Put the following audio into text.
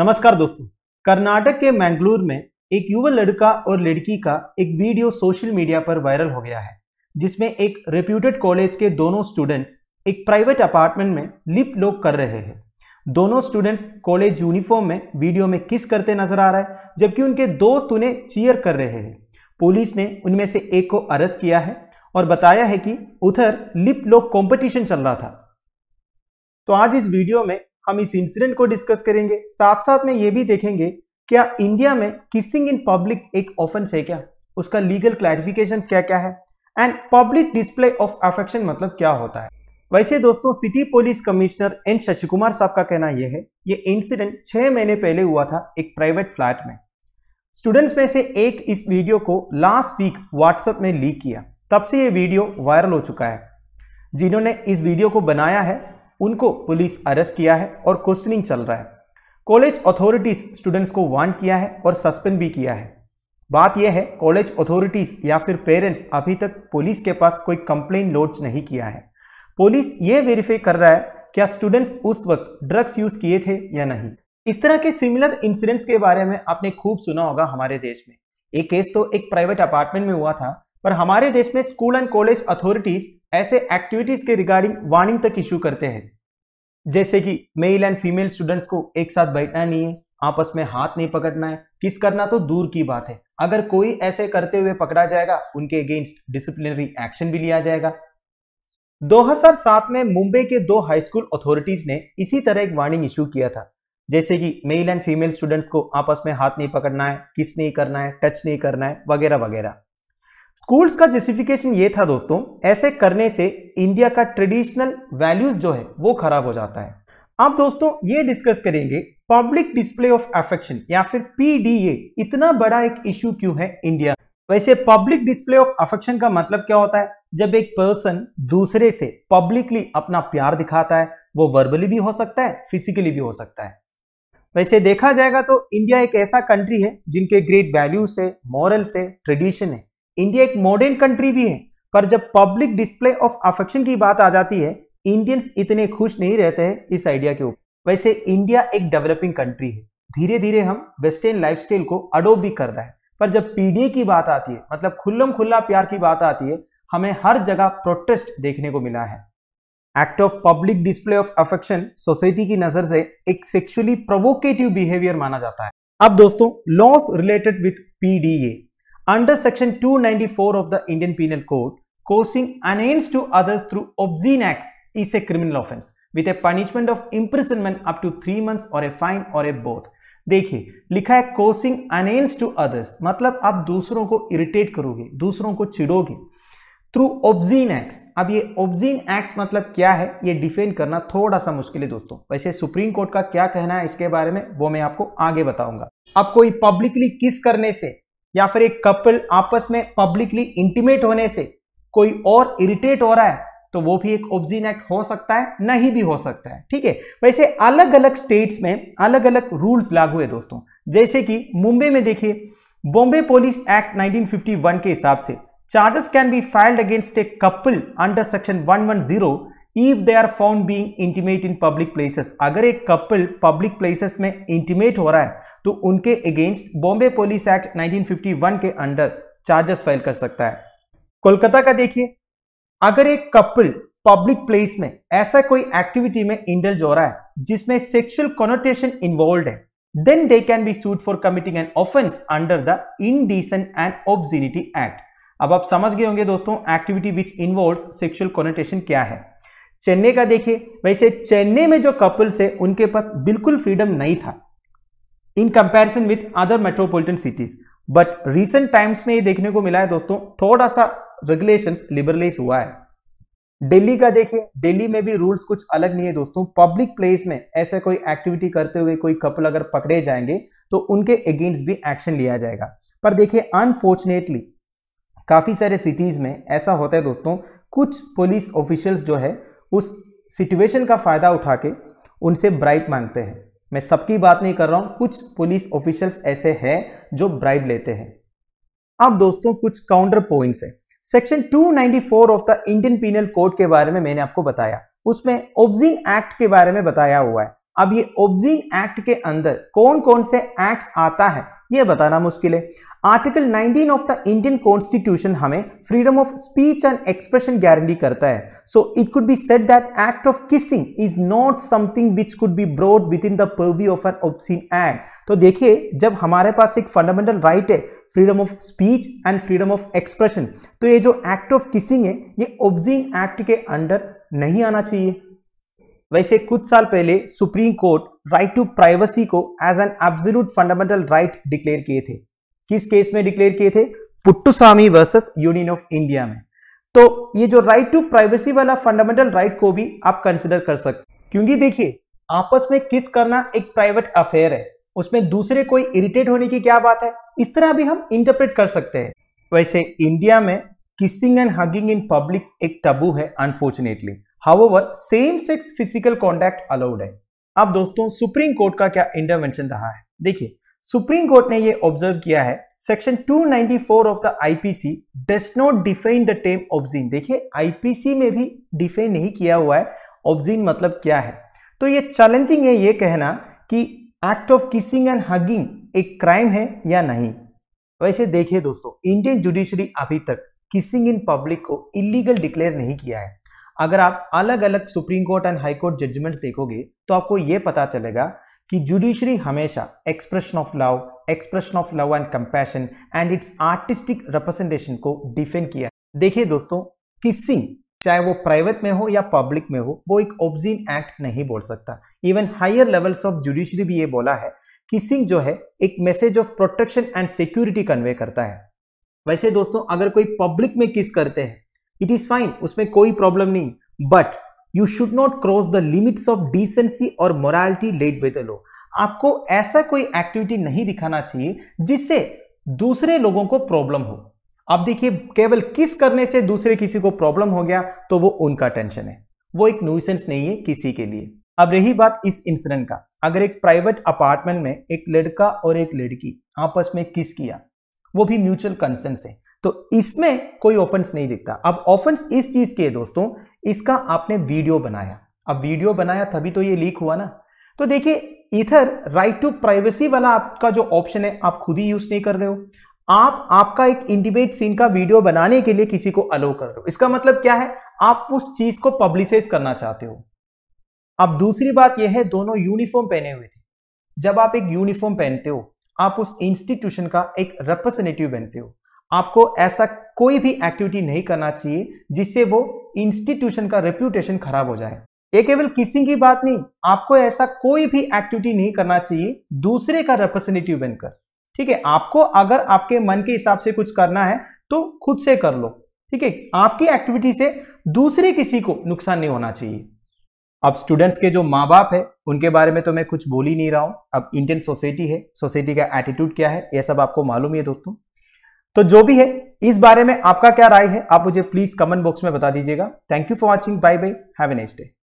नमस्कार दोस्तों कर्नाटक के मैंगलोर में एक युवा लड़का और लड़की का एक वीडियो सोशल मीडिया पर वायरल हो गया है जिसमें एक रेप्यूटेड कॉलेज के दोनों स्टूडेंट्स एक प्राइवेट अपार्टमेंट में लिप लॉक कर रहे हैं दोनों स्टूडेंट्स कॉलेज यूनिफॉर्म में वीडियो में किस करते नजर आ रहा है जबकि उनके दोस्त उन्हें चीयर कर रहे हैं पुलिस ने उनमें से एक को अरेस्ट किया है और बताया है कि उधर लिप लॉक कॉम्पिटिशन चल रहा था तो आज इस वीडियो में हम इस इंसिडेंट को डिस्कस करेंगे साथ साथ में ये भी देखेंगे क्या इंडिया में किसिंग इन पब्लिक एक ऑफेंस है क्या उसका लीगल क्लैरिफिकेशन क्या क्या है and public display of affection मतलब क्या होता है वैसे दोस्तों city police commissioner N Shashi Kumar साहब का कहना यह है ये इंसिडेंट छह महीने पहले हुआ था एक प्राइवेट फ्लैट में स्टूडेंट्स में से एक इस वीडियो को लास्ट वीक व्हाट्सएप में लीक किया तब से ये वीडियो वायरल हो चुका है जिन्होंने इस वीडियो को बनाया है उनको पुलिस अरेस्ट किया है और क्वेश्चनिंग चल रहा है कॉलेज अथॉरिटीज स्टूडेंट्स को वार्न किया है और सस्पेंड भी किया है बात यह है कॉलेज अथॉरिटीज या फिर पेरेंट्स अभी तक पुलिस के पास कोई कंप्लेन लॉन्च नहीं किया है पुलिस ये वेरीफाई कर रहा है क्या स्टूडेंट्स उस वक्त ड्रग्स यूज किए थे या नहीं इस तरह के सिमिलर इंसिडेंट्स के बारे में आपने खूब सुना होगा हमारे देश में एक केस तो एक प्राइवेट अपार्टमेंट में हुआ था पर हमारे देश में स्कूल एंड कॉलेज अथॉरिटीज ऐसे एक्टिविटीज के रिगार्डिंग वार्निंग तक इशू करते हैं जैसे कि मेल एंड फीमेल स्टूडेंट्स को एक साथ बैठना नहीं है आपस में हाथ नहीं पकड़ना है किस करना तो दूर की बात है अगर कोई ऐसे करते हुए पकड़ा जाएगा उनके अगेंस्ट डिसिप्लिनरी एक्शन भी लिया जाएगा 2007 में मुंबई के दो हाई स्कूल अथॉरिटीज ने इसी तरह एक वार्निंग इशू किया था जैसे कि मेल एंड फीमेल स्टूडेंट्स को आपस में हाथ नहीं पकड़ना है किस नहीं करना है टच नहीं करना है वगैरह वगैरह स्कूल्स का जस्टिफिकेशन ये था दोस्तों ऐसे करने से इंडिया का ट्रेडिशनल वैल्यूज जो है वो खराब हो जाता है अब दोस्तों ये डिस्कस करेंगे पब्लिक डिस्प्ले ऑफ अफेक्शन या फिर पीडीए इतना बड़ा एक इश्यू क्यों है इंडिया वैसे पब्लिक डिस्प्ले ऑफ अफेक्शन का मतलब क्या होता है जब एक पर्सन दूसरे से पब्लिकली अपना प्यार दिखाता है वो वर्बली भी हो सकता है फिजिकली भी हो सकता है वैसे देखा जाएगा तो इंडिया एक ऐसा कंट्री है जिनके ग्रेट वैल्यूज है मॉरल्स है ट्रेडिशन है इंडिया एक मॉडर्न कंट्री भी है पर जब पब्लिक डिस्प्ले ऑफ अफेक्शन की बात आ जाती है इंडियंस इतने खुश नहीं रहते हैं इस आइडिया के ऊपर वैसे इंडिया एक डेवलपिंग कंट्री है धीरे धीरे हम वेस्टर्न लाइफ को अडोप भी कर रहे हैं पर जब पीडीए की बात आती है मतलब खुल्लम खुल्ला प्यार की बात आती है हमें हर जगह प्रोटेस्ट देखने को मिला है act of public display of affection society की नजर से एक सेक्सुअली प्रोवोकेटिव बिहेवियर माना जाता है अब दोस्तों laws related with PDA under section 294 of the Indian Penal Code, causing annoyance to others through obscene acts is a criminal offense with a punishment of imprisonment up to three months or a fine or a both. देखिए लिखा है causing अनेंस to others मतलब आप दूसरों को irritate करोगे दूसरों को चिड़ोगे थ्रू ऑब्जीन एक्ट्स अब ये ऑब्जीन एक्ट्स मतलब क्या है ये डिफेंड करना थोड़ा सा मुश्किल है दोस्तों वैसे सुप्रीम कोर्ट का क्या कहना है इसके बारे में वो मैं आपको आगे बताऊंगा अब कोई पब्लिकली किस करने से या फिर एक कपल आपस में पब्लिकली इंटीमेट होने से कोई और इरिटेट हो रहा है तो वो भी एक ओब्जीन एक्ट हो सकता है नहीं भी हो सकता है ठीक है वैसे अलग अलग स्टेट्स में अलग अलग रूल्स लागू है दोस्तों जैसे कि मुंबई में देखिए बॉम्बे पुलिस एक्ट 1951 के हिसाब से charges can be filed against a couple under section 110 if they are found being intimate in public places अगर एक कपल पब्लिक प्लेसेस में इंटीमेट हो रहा है तो उनके अगेंस्ट बॉम्बे पुलिस एक्ट 1951 के अंडर चार्जेस फाइल कर सकता है कोलकाता का देखिए अगर एक कपल पब्लिक प्लेस में ऐसा कोई एक्टिविटी में इंडल्ज हो रहा है जिसमें सेक्सुअल कॉनोटेशन इन्वॉल्व है then they can be sued for committing an offence under the indecent and obscenity act अब आप समझ गए होंगे दोस्तों activity which involve sexual connotation क्या है चेन्नई का देखिए वैसे चेन्नई में जो कपल्स है उनके पास बिल्कुल फ्रीडम नहीं था in comparison with other metropolitan cities but recent times में ये देखने को मिला है दोस्तों थोड़ा सा रेगुलेशन लिबरलाइज हुआ है दिल्ली का देखिए दिल्ली में भी रूल्स कुछ अलग नहीं है दोस्तों पब्लिक प्लेस में ऐसे कोई एक्टिविटी करते हुए कोई कपल अगर पकड़े जाएंगे तो उनके अगेंस्ट भी एक्शन लिया जाएगा पर देखिए अनफॉर्चुनेटली काफ़ी सारे सिटीज़ में ऐसा होता है दोस्तों कुछ पुलिस ऑफिशियल्स जो है उस सिचुएशन का फ़ायदा उठा के उनसे ब्राइट मांगते हैं मैं सबकी बात नहीं कर रहा हूं कुछ पुलिस ऑफिशियल्स ऐसे हैं जो ब्राइब लेते हैं अब दोस्तों कुछ काउंटर पॉइंट्स हैं section 294 of the Indian penal code के बारे में मैंने आपको बताया उसमें ओब्जिन एक्ट के बारे में बताया हुआ है अब ये ओब्जिन एक्ट के अंदर कौन कौन से एक्ट आता है यह बताना मुश्किल है article 19 of the Indian constitution हमें freedom of speech and expression guarantee करता है so it could be said that act of kissing is not something which could be brought within the of an obscene act तो देखिए जब हमारे पास एक fundamental right है freedom of speech and freedom of expression तो ये जो एक्ट ऑफ किसिंग है ये ऑब्जिंग एक्ट के अंडर नहीं आना चाहिए वैसे कुछ साल पहले supreme court right to privacy को as an absolute fundamental right declare किए थे किस केस में डिक्लेयर किए थे Puttaswamy versus Union of India में तो ये जो राइट टू प्राइवेसी वाला फंडामेंटल राइट को भी आप कंसिडर कर सकते क्योंकि देखिए आपस में किस करना एक प्राइवेट अफेयर है उसमें दूसरे कोई इरिटेट होने की क्या बात है इस तरह भी हम इंटरप्रेट कर सकते हैं वैसे इंडिया में kissing and hugging in public एक टबू है unfortunately however same sex physical contact allowed है अब दोस्तों सुप्रीम कोर्ट का क्या इंटरवेंशन रहा है देखिए सुप्रीम कोर्ट ने ये ऑब्जर्व किया है section 294 of the IPC does not define the term obscene देखिए आईपीसी में भी डिफाइन नहीं किया हुआ है ऑब्जीन मतलब क्या है तो ये चैलेंजिंग है ये कहना कि act of kissing and hugging एक क्राइम है या नहीं वैसे देखिए दोस्तों इंडियन जुडिशरी अभी तक किसिंग इन पब्लिक को इलीगल डिक्लेयर नहीं किया है अगर आप अलग अलग supreme court and high court judgments देखोगे तो आपको ये पता चलेगा कि जुडिशरी हमेशा expression of love expression of love and compassion and its artistic representation को डिफेंड किया देखिए दोस्तों किसिंग चाहे वो प्राइवेट में हो या पब्लिक में हो वो एक ओब्जीन एक्ट नहीं बोल सकता even higher levels of judiciary भी ये बोला है किसिंग जो है एक message of protection and security convey करता है वैसे दोस्तों अगर कोई पब्लिक में किस करते हैं इट इज फाइन उसमें कोई प्रॉब्लम नहीं but you should not cross the limits of decency और मोरालिटी लेट बाई द आपको ऐसा कोई एक्टिविटी नहीं दिखाना चाहिए जिससे दूसरे लोगों को प्रॉब्लम हो आप देखिए केवल किस करने से दूसरे किसी को प्रॉब्लम हो गया तो वो उनका टेंशन है वो एक न्यूसेंस नहीं है किसी के लिए अब रही बात इस इंसिडेंट का अगर एक प्राइवेट अपार्टमेंट में एक लड़का और एक लड़की आपस में किस किया वो भी म्यूचुअल कंसेंस है तो इसमें कोई ऑफेंस नहीं दिखता अब ऑफेंस इस चीज़ के दोस्तों इसका आपने वीडियो बनाया अब वीडियो बनाया तभी तो ये लीक हुआ ना तो देखिए इधर राइट टू प्राइवेसी वाला आपका जो ऑप्शन है आप खुद ही यूज़ नहीं कर रहे हो आप आपका एक इंटीमेट सीन का वीडियो बनाने के लिए किसी को अलो कर रहे हो इसका मतलब क्या है आप उस चीज़ को पब्लिसाइज करना चाहते हो अब दूसरी बात यह है दोनों यूनिफॉर्म पहने हुए थे जब आप एक यूनिफॉर्म पहनते हो आप उस इंस्टीट्यूशन का एक रिप्रेजेंटेटिव बनते हो आपको ऐसा कोई भी एक्टिविटी नहीं करना चाहिए जिससे वो इंस्टीट्यूशन का रेप्यूटेशन खराब हो जाए ये केवल किसिंग की बात नहीं आपको ऐसा कोई भी एक्टिविटी नहीं करना चाहिए दूसरे का रिप्रेजेंटेटिव बनकर ठीक है आपको अगर आपके मन के हिसाब से कुछ करना है तो खुद से कर लो ठीक है आपकी एक्टिविटी से दूसरे किसी को नुकसान नहीं होना चाहिए अब स्टूडेंट्स के जो माँ बाप है उनके बारे में तो मैं कुछ बोल ही नहीं रहा हूँ अब इंडियन सोसाइटी है सोसाइटी का एटीट्यूड क्या है यह सब आपको मालूम है दोस्तों तो जो भी है इस बारे में आपका क्या राय है आप मुझे प्लीज कमेंट बॉक्स में बता दीजिएगा thank you for watching bye bye have a next day